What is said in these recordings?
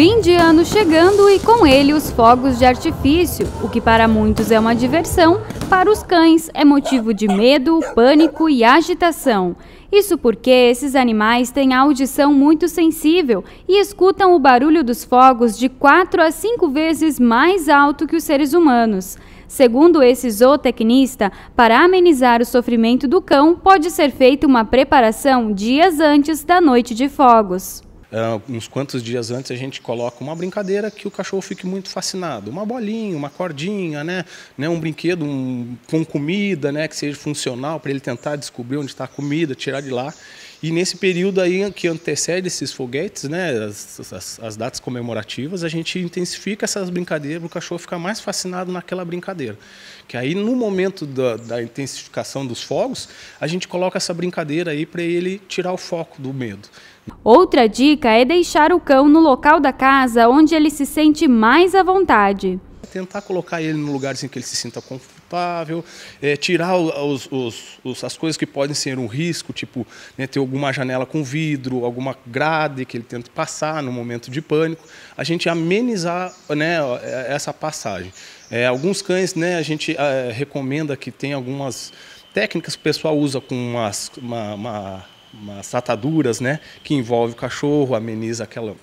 Fim de ano chegando e com ele os fogos de artifício, o que para muitos é uma diversão, para os cães é motivo de medo, pânico e agitação. Isso porque esses animais têm audição muito sensível e escutam o barulho dos fogos de 4 a 5 vezes mais alto que os seres humanos. Segundo esse zootecnista, para amenizar o sofrimento do cão, pode ser feita uma preparação dias antes da noite de fogos. Uh, uns quantos dias antes a gente coloca uma brincadeira que o cachorro fique muito fascinado. Uma bolinha, uma cordinha, né? né? Um brinquedo um, com comida, né? Que seja funcional para ele tentar descobrir onde está a comida, tirar de lá. E nesse período aí que antecede esses foguetes, né, as, as, as datas comemorativas, a gente intensifica essas brincadeiras para o cachorro ficar mais fascinado naquela brincadeira. Que aí no momento da, da intensificação dos fogos, a gente coloca essa brincadeira aí para ele tirar o foco do medo. Outra dica é deixar o cão no local da casa onde ele se sente mais à vontade tentar colocar ele no lugar em assim que ele se sinta confortável, é, tirar os, os, os, as coisas que podem ser um risco, tipo né, ter alguma janela com vidro, alguma grade que ele tenta passar no momento de pânico, a gente amenizar né, essa passagem. É, alguns cães né, a gente é, recomenda que tem algumas técnicas que o pessoal usa com umas, uma, uma umas ataduras, né, que envolve o cachorro, ameniza aquela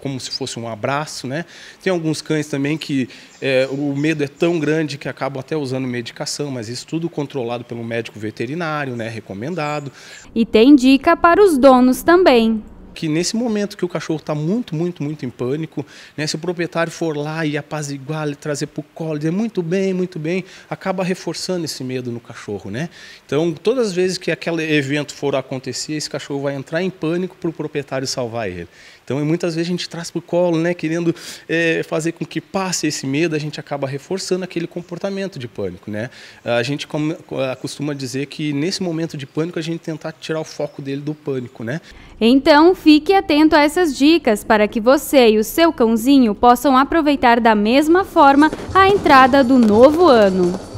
como se fosse um abraço, né? Tem alguns cães também que é, o medo é tão grande que acabam até usando medicação, mas isso tudo controlado pelo médico veterinário, né? Recomendado. E tem dica para os donos também que nesse momento que o cachorro está muito, muito, muito em pânico, né, se o proprietário for lá e apaziguar, ele trazer para o colo, dizer muito bem, muito bem, acaba reforçando esse medo no cachorro. Né? Então, todas as vezes que aquele evento for acontecer, esse cachorro vai entrar em pânico para o proprietário salvar ele. Então, muitas vezes a gente traz para o colo, né, querendo é, fazer com que passe esse medo, a gente acaba reforçando aquele comportamento de pânico. Né? A gente costuma dizer que nesse momento de pânico, a gente tentar tirar o foco dele do pânico. Né? Então, fique atento a essas dicas para que você e o seu cãozinho possam aproveitar da mesma forma a entrada do novo ano.